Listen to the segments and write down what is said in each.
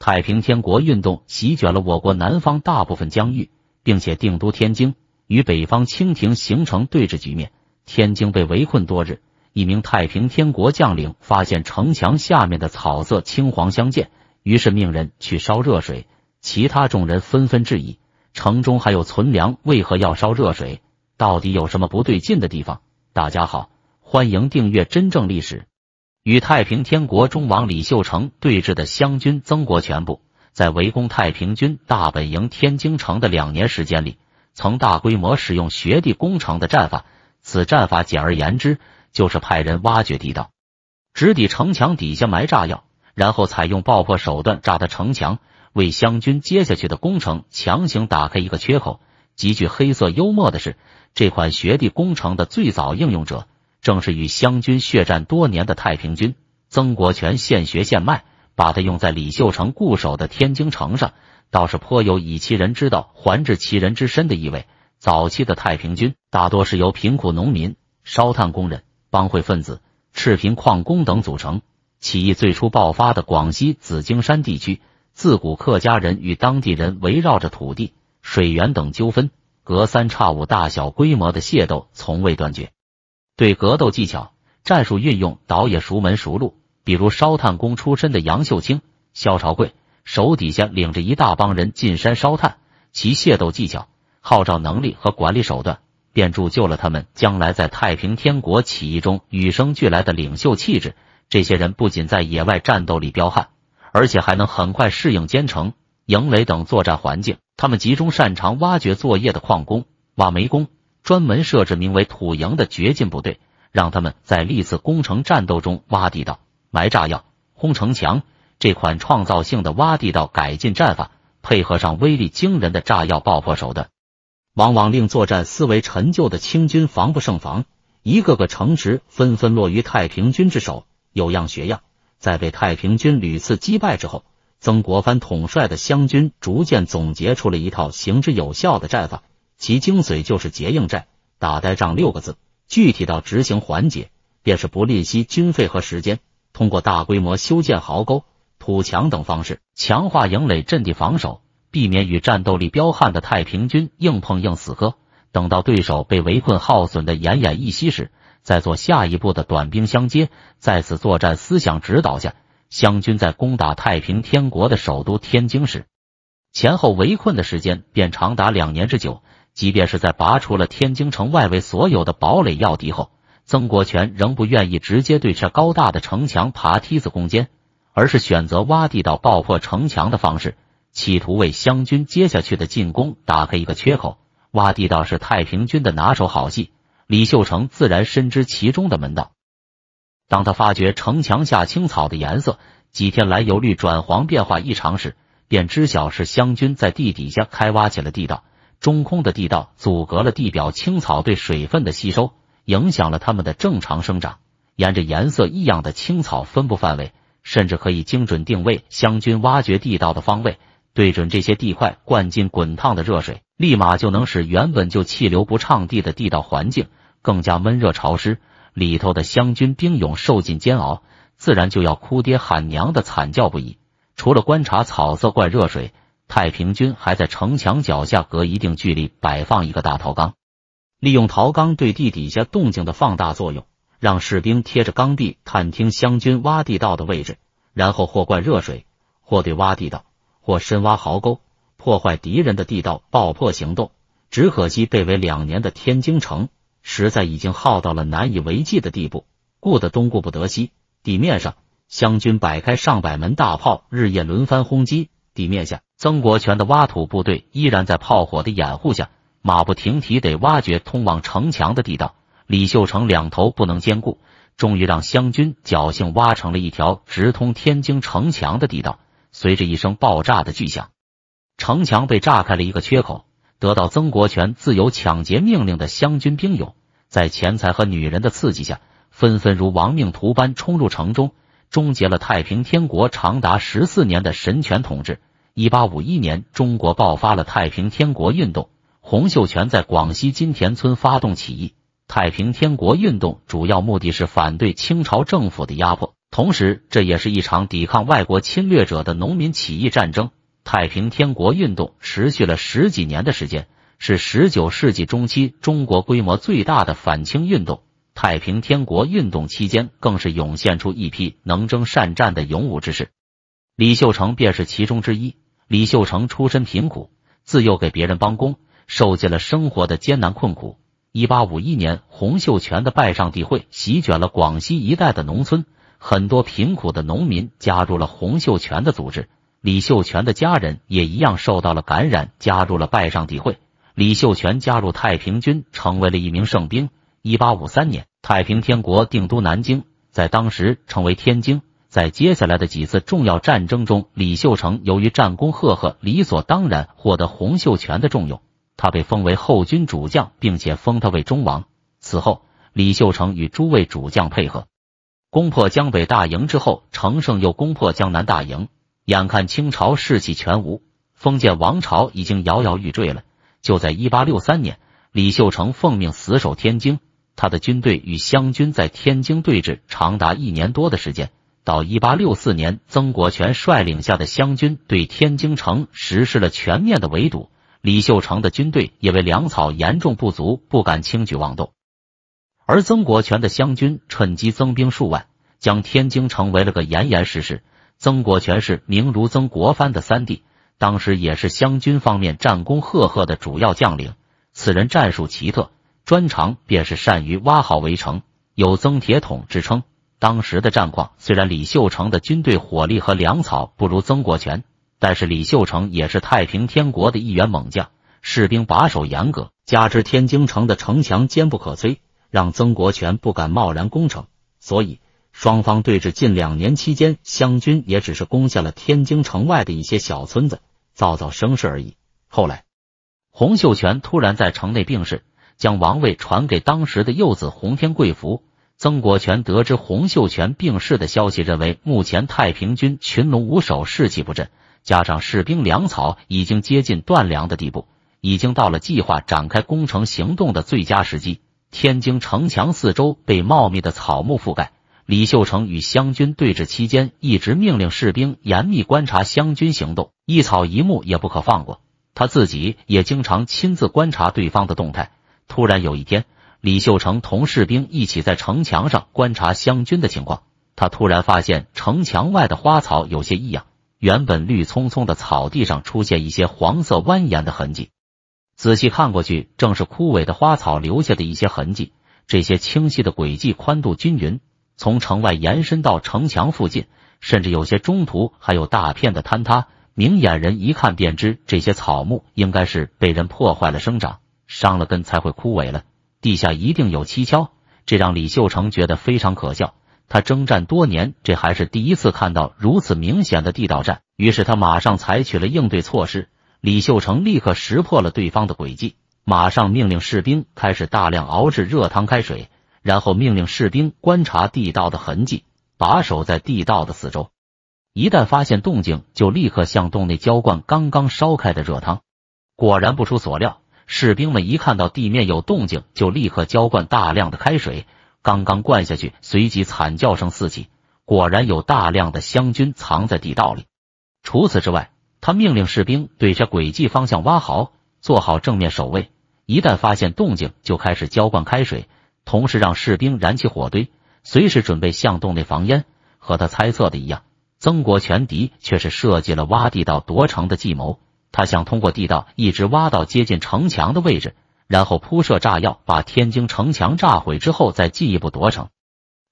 太平天国运动席卷了我国南方大部分疆域，并且定都天津，与北方清廷形成对峙局面。天津被围困多日，一名太平天国将领发现城墙下面的草色青黄相间，于是命人去烧热水。其他众人纷纷质疑：城中还有存粮，为何要烧热水？到底有什么不对劲的地方？大家好，欢迎订阅《真正历史》。与太平天国忠王李秀成对峙的湘军曾国荃部，在围攻太平军大本营天津城的两年时间里，曾大规模使用学地攻城的战法。此战法简而言之，就是派人挖掘地道，直抵城墙底下埋炸药，然后采用爆破手段炸的城墙，为湘军接下去的攻城强行打开一个缺口。极具黑色幽默的是，这款学地攻城的最早应用者。正是与湘军血战多年的太平军，曾国荃现学现卖，把他用在李秀成固守的天津城上，倒是颇有以其人之道还治其人之身的意味。早期的太平军大多是由贫苦农民、烧炭工人、帮会分子、赤贫矿工等组成。起义最初爆发的广西紫荆山地区，自古客家人与当地人围绕着土地、水源等纠纷，隔三差五大小规模的械斗从未断绝。对格斗技巧、战术运用，倒也熟门熟路。比如烧炭工出身的杨秀清、萧朝贵，手底下领着一大帮人进山烧炭，其械斗技巧、号召能力和管理手段，便铸就了他们将来在太平天国起义中与生俱来的领袖气质。这些人不仅在野外战斗力彪悍，而且还能很快适应坚城、营垒等作战环境。他们集中擅长挖掘作业的矿工、挖煤工。专门设置名为“土营”的掘进部队，让他们在历次攻城战斗中挖地道、埋炸药、轰城墙。这款创造性的挖地道改进战法，配合上威力惊人的炸药爆破手段，往往令作战思维陈旧的清军防不胜防。一个个城池纷纷落于太平军之手。有样学样，在被太平军屡次击败之后，曾国藩统帅的湘军逐渐总结出了一套行之有效的战法。其精髓就是结硬债、打呆仗六个字。具体到执行环节，便是不吝惜军费和时间，通过大规模修建壕沟、土墙等方式，强化营垒阵地防守，避免与战斗力彪悍的太平军硬碰硬死磕。等到对手被围困、耗损的奄奄一息时，再做下一步的短兵相接。在此作战思想指导下，湘军在攻打太平天国的首都天津时，前后围困的时间便长达两年之久。即便是在拔除了天津城外围所有的堡垒要敌后，曾国荃仍不愿意直接对这高大的城墙爬梯子攻坚，而是选择挖地道爆破城墙的方式，企图为湘军接下去的进攻打开一个缺口。挖地道是太平军的拿手好戏，李秀成自然深知其中的门道。当他发觉城墙下青草的颜色几天来由绿转黄变化异常时，便知晓是湘军在地底下开挖起了地道。中空的地道阻隔了地表青草对水分的吸收，影响了它们的正常生长。沿着颜色异样的青草分布范围，甚至可以精准定位湘军挖掘地道的方位。对准这些地块灌进滚烫的热水，立马就能使原本就气流不畅地的地道环境更加闷热潮湿。里头的湘军兵勇受尽煎熬，自然就要哭爹喊娘的惨叫不已。除了观察草色灌热水。太平军还在城墙脚下隔一定距离摆放一个大陶缸，利用陶缸对地底下动静的放大作用，让士兵贴着缸壁探听湘军挖地道的位置，然后或灌热水，或对挖地道，或深挖壕沟，破坏敌人的地道爆破行动。只可惜被围两年的天津城实在已经耗到了难以为继的地步，顾得东顾不得西。地面上，湘军摆开上百门大炮，日夜轮番轰击；地面下。曾国荃的挖土部队依然在炮火的掩护下马不停蹄地挖掘通往城墙的地道。李秀成两头不能兼顾，终于让湘军侥幸挖成了一条直通天津城墙的地道。随着一声爆炸的巨响，城墙被炸开了一个缺口。得到曾国荃自由抢劫命令的湘军兵勇，在钱财和女人的刺激下，纷纷如亡命徒般冲入城中，终结了太平天国长达十四年的神权统治。一八五一年，中国爆发了太平天国运动。洪秀全在广西金田村发动起义。太平天国运动主要目的是反对清朝政府的压迫，同时这也是一场抵抗外国侵略者的农民起义战争。太平天国运动持续了十几年的时间，是十九世纪中期中国规模最大的反清运动。太平天国运动期间，更是涌现出一批能征善战的勇武之士，李秀成便是其中之一。李秀成出身贫苦，自幼给别人帮工，受尽了生活的艰难困苦。一八五一年，洪秀全的拜上帝会席卷了广西一带的农村，很多贫苦的农民加入了洪秀全的组织。李秀全的家人也一样受到了感染，加入了拜上帝会。李秀全加入太平军，成为了一名圣兵。一八五三年，太平天国定都南京，在当时成为天京。在接下来的几次重要战争中，李秀成由于战功赫赫，理所当然获得洪秀全的重用。他被封为后军主将，并且封他为忠王。此后，李秀成与诸位主将配合，攻破江北大营之后，乘胜又攻破江南大营。眼看清朝士气全无，封建王朝已经摇摇欲坠了。就在一八六三年，李秀成奉命死守天津，他的军队与湘军在天津对峙长达一年多的时间。到一八六四年，曾国荃率领下的湘军对天津城实施了全面的围堵。李秀成的军队因为粮草严重不足，不敢轻举妄动，而曾国荃的湘军趁机增兵数万，将天津城围了个严严实实。曾国荃是明如曾国藩的三弟，当时也是湘军方面战功赫赫的主要将领。此人战术奇特，专长便是善于挖好围城，有“曾铁桶”之称。当时的战况虽然李秀成的军队火力和粮草不如曾国荃，但是李秀成也是太平天国的一员猛将，士兵把守严格，加之天津城的城墙坚不可摧，让曾国荃不敢贸然攻城。所以双方对峙近两年期间，湘军也只是攻下了天津城外的一些小村子，造造声势而已。后来，洪秀全突然在城内病逝，将王位传给当时的幼子洪天贵福。曾国荃得知洪秀全病逝的消息，认为目前太平军群龙无首，士气不振，加上士兵粮草已经接近断粮的地步，已经到了计划展开攻城行动的最佳时机。天津城墙四周被茂密的草木覆盖，李秀成与湘军对峙期间，一直命令士兵严密观察湘军行动，一草一木也不可放过。他自己也经常亲自观察对方的动态。突然有一天。李秀成同士兵一起在城墙上观察湘军的情况，他突然发现城墙外的花草有些异样。原本绿葱葱的草地上出现一些黄色蜿蜒的痕迹，仔细看过去，正是枯萎的花草留下的一些痕迹。这些清晰的轨迹宽度均匀，从城外延伸到城墙附近，甚至有些中途还有大片的坍塌。明眼人一看便知，这些草木应该是被人破坏了生长，伤了根才会枯萎了。地下一定有蹊跷，这让李秀成觉得非常可笑。他征战多年，这还是第一次看到如此明显的地道战。于是他马上采取了应对措施。李秀成立刻识破了对方的诡计，马上命令士兵开始大量熬制热汤开水，然后命令士兵观察地道的痕迹，把守在地道的四周。一旦发现动静，就立刻向洞内浇灌刚刚烧开的热汤。果然不出所料。士兵们一看到地面有动静，就立刻浇灌大量的开水。刚刚灌下去，随即惨叫声四起。果然有大量的湘军藏在地道里。除此之外，他命令士兵对着诡计方向挖壕，做好正面守卫。一旦发现动静，就开始浇灌开水，同时让士兵燃起火堆，随时准备向洞内防烟。和他猜测的一样，曾国荃敌却是设计了挖地道夺城的计谋。他想通过地道一直挖到接近城墙的位置，然后铺设炸药，把天津城墙炸毁之后再进一步夺城。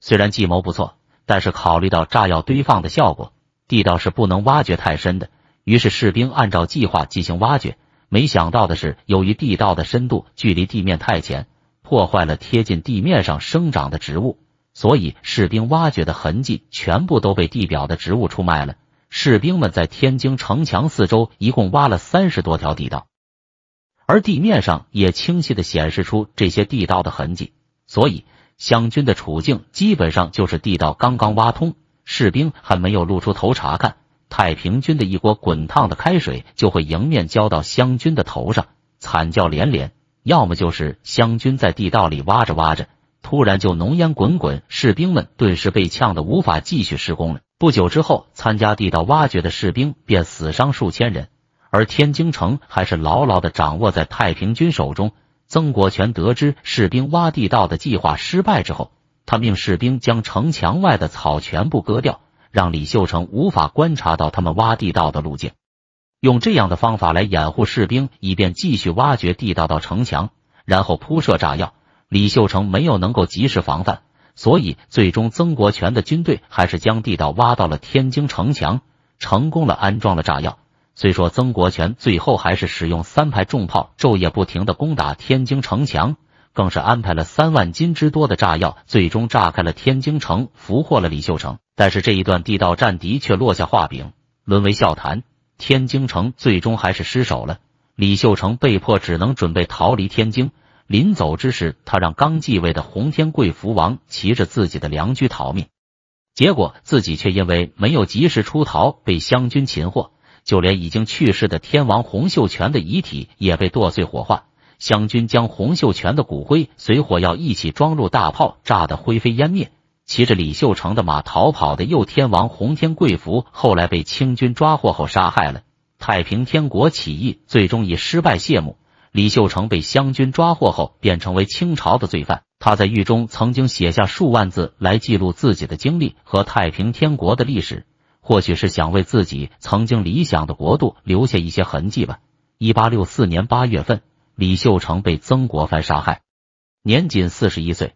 虽然计谋不错，但是考虑到炸药堆放的效果，地道是不能挖掘太深的。于是士兵按照计划进行挖掘。没想到的是，由于地道的深度距离地面太浅，破坏了贴近地面上生长的植物，所以士兵挖掘的痕迹全部都被地表的植物出卖了。士兵们在天津城墙四周一共挖了三十多条地道，而地面上也清晰的显示出这些地道的痕迹。所以湘军的处境基本上就是地道刚刚挖通，士兵还没有露出头查看，太平军的一锅滚烫的开水就会迎面浇到湘军的头上，惨叫连连；要么就是湘军在地道里挖着挖着，突然就浓烟滚滚，士兵们顿时被呛得无法继续施工了。不久之后，参加地道挖掘的士兵便死伤数千人，而天津城还是牢牢的掌握在太平军手中。曾国荃得知士兵挖地道的计划失败之后，他命士兵将城墙外的草全部割掉，让李秀成无法观察到他们挖地道的路径，用这样的方法来掩护士兵，以便继续挖掘地道到城墙，然后铺设炸药。李秀成没有能够及时防范。所以，最终曾国荃的军队还是将地道挖到了天津城墙，成功了安装了炸药。虽说曾国荃最后还是使用三排重炮昼夜不停的攻打天津城墙，更是安排了三万斤之多的炸药，最终炸开了天津城，俘获了李秀成。但是这一段地道战的确落下画柄，沦为笑谈。天津城最终还是失守了，李秀成被迫只能准备逃离天津。临走之时，他让刚继位的洪天贵福王骑着自己的良驹逃命，结果自己却因为没有及时出逃被湘军擒获。就连已经去世的天王洪秀全的遗体也被剁碎火化，湘军将洪秀全的骨灰随火药一起装入大炮，炸得灰飞烟灭。骑着李秀成的马逃跑的右天王洪天贵福后来被清军抓获后杀害了。太平天国起义最终以失败谢幕。李秀成被湘军抓获后，便成为清朝的罪犯。他在狱中曾经写下数万字来记录自己的经历和太平天国的历史，或许是想为自己曾经理想的国度留下一些痕迹吧。一八六四年八月份，李秀成被曾国藩杀害，年仅四十一岁。